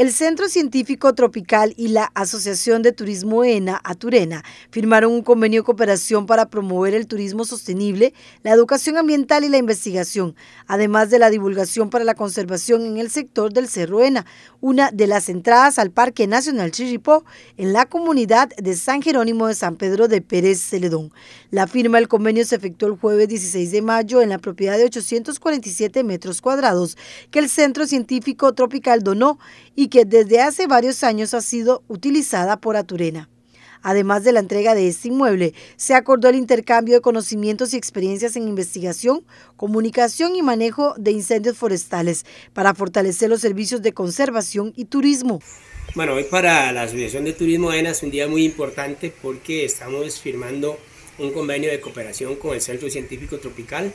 El Centro Científico Tropical y la Asociación de Turismo ENA, Aturena, firmaron un convenio de cooperación para promover el turismo sostenible, la educación ambiental y la investigación, además de la divulgación para la conservación en el sector del Cerro ENA, una de las entradas al Parque Nacional chiripó en la comunidad de San Jerónimo de San Pedro de Pérez Celedón. La firma del convenio se efectuó el jueves 16 de mayo en la propiedad de 847 metros cuadrados que el Centro Científico Tropical donó y que desde hace varios años ha sido utilizada por Aturena. Además de la entrega de este inmueble, se acordó el intercambio de conocimientos y experiencias en investigación, comunicación y manejo de incendios forestales para fortalecer los servicios de conservación y turismo. Bueno, hoy para la Asociación de Turismo AENA es un día muy importante porque estamos firmando un convenio de cooperación con el Centro Científico Tropical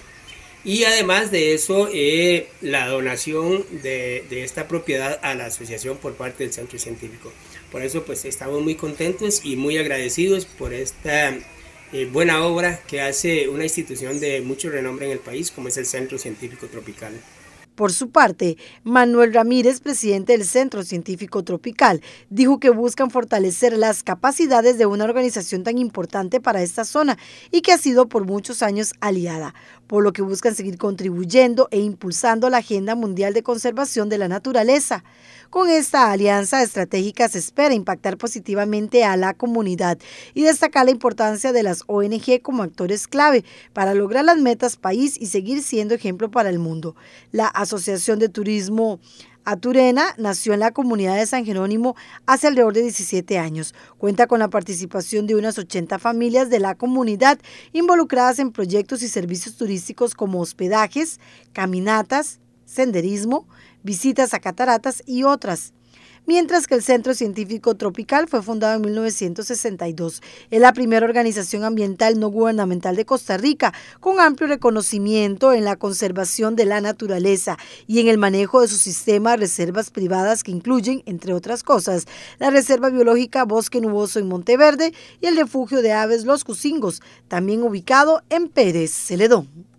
y además de eso, eh, la donación de, esta propiedad a la asociación por parte del centro científico. Por eso pues estamos muy contentos y muy agradecidos por esta eh, buena obra que hace una institución de mucho renombre en el país como es el Centro Científico Tropical. Por su parte, Manuel Ramírez, presidente del Centro Científico Tropical, dijo que buscan fortalecer las capacidades de una organización tan importante para esta zona y que ha sido por muchos años aliada por lo que buscan seguir contribuyendo e impulsando la Agenda Mundial de Conservación de la Naturaleza. Con esta alianza estratégica se espera impactar positivamente a la comunidad y destacar la importancia de las ONG como actores clave para lograr las metas país y seguir siendo ejemplo para el mundo. La Asociación de Turismo Aturena nació en la comunidad de San Jerónimo hace alrededor de 17 años. Cuenta con la participación de unas 80 familias de la comunidad involucradas en proyectos y servicios turísticos como hospedajes, caminatas, senderismo, visitas a cataratas y otras mientras que el Centro Científico Tropical fue fundado en 1962. Es la primera organización ambiental no gubernamental de Costa Rica, con amplio reconocimiento en la conservación de la naturaleza y en el manejo de su sistema de reservas privadas que incluyen, entre otras cosas, la Reserva Biológica Bosque Nuboso en Monteverde y el Refugio de Aves Los Cusingos, también ubicado en Pérez Celedón.